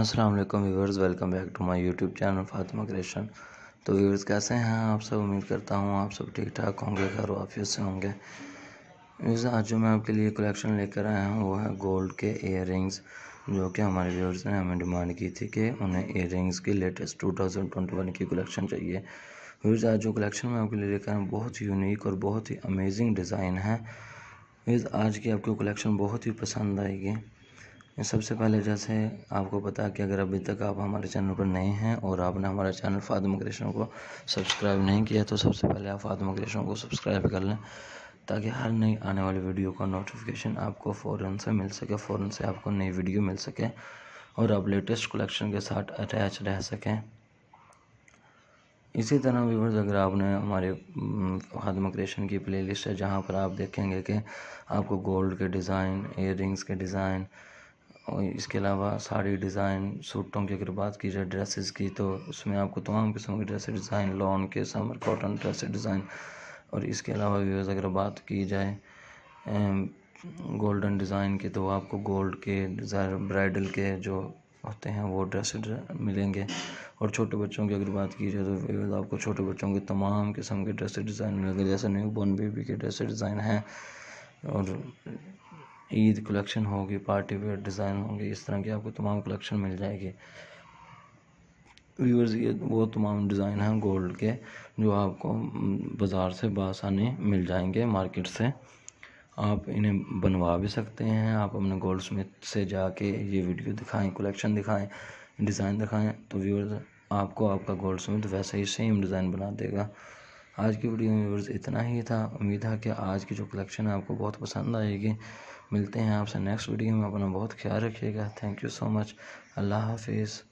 अस्सलाम वालेकुम viewers welcome back to my YouTube channel Fatima creation तो व्यूवर्स कैसे हैं आप सब उम्मीद करता हूँ आप सब ठीक ठाक होंगे घर वाफियत से होंगे व्यूवर्स आज जो मैं आपके लिए कलेक्शन लेकर आया हूँ वो है गोल्ड के इयर जो कि हमारे व्यूवर्स ने हमें डिमांड की थी कि उन्हें इयर की लेटेस्ट टू की कलेक्शन चाहिए व्यूवर्स आज जो कलेक्शन मैं आपके लिए लेकर आया हूँ बहुत ही यूनिक और बहुत ही अमेजिंग डिज़ाइन है व्यूज़ आज की आपको कलेक्शन बहुत ही पसंद आएगी सबसे पहले जैसे आपको पता है कि अगर अभी तक आप हमारे चैनल पर नए हैं और आपने हमारा चैनल फातिमा क्रिएशन को सब्सक्राइब नहीं किया तो सबसे पहले आप फातिमा क्रिएशन को सब्सक्राइब कर लें ताकि हर नई आने वाली वीडियो का नोटिफिकेशन आपको फ़ौर से मिल सके फ़ौर से आपको नई वीडियो मिल सके और आप लेटेस्ट कलेक्शन के साथ अटैच रह सकें इसी तरह व्यूवर्स अगर आपने हमारे हम्म, फातिमा क्रेशन की प्लेलिस्ट है जहाँ पर आप देखेंगे कि आपको गोल्ड के डिज़ाइन एयर के डिज़ाइन और इसके अलावा साड़ी डिज़ाइन सूटों की अगर बात की जाए ड्रेसेस की तो उसमें आपको तमाम किस्म के ड्रेस डिज़ाइन लॉन के समर कॉटन ड्रेस डिज़ाइन और इसके अलावा व्यूज़ अगर बात की जाए गोल्डन डिज़ाइन के तो आपको गोल्ड के डिजाइन ब्राइडल के जो होते हैं वो ड्रेस मिलेंगे और छोटे बच्चों की अगर बात की जाए तो आपको छोटे बच्चों के तमाम किस्म के ड्रेस डिज़ाइन मिलेंगे जैसे न्यू बॉर्न बेबी के ड्रेस डिज़ाइन हैं और ईद कलेक्शन होगी पार्टी वेयर डिज़ाइन होंगे इस तरह की आपको तमाम कलेक्शन मिल जाएगी व्यूअर्स ये वो तमाम डिज़ाइन हैं गोल्ड के जो आपको बाज़ार से बसानी मिल जाएंगे मार्केट से आप इन्हें बनवा भी सकते हैं आप अपने गोल्ड स्मिथ से जाके ये वीडियो दिखाएं कलेक्शन दिखाएं डिज़ाइन दिखाएं तो व्यूअर्स आपको आपका गोल्ड स्मिथ तो वैसे ही सेम डिज़ाइन बना देगा आज की वीडियो में व्यवर्स इतना ही था उम्मीद है कि आज की जो कलेक्शन है आपको बहुत पसंद आएगी मिलते हैं आपसे नेक्स्ट वीडियो में अपना बहुत ख्याल रखिएगा थैंक यू सो मच अल्लाह हाफिज़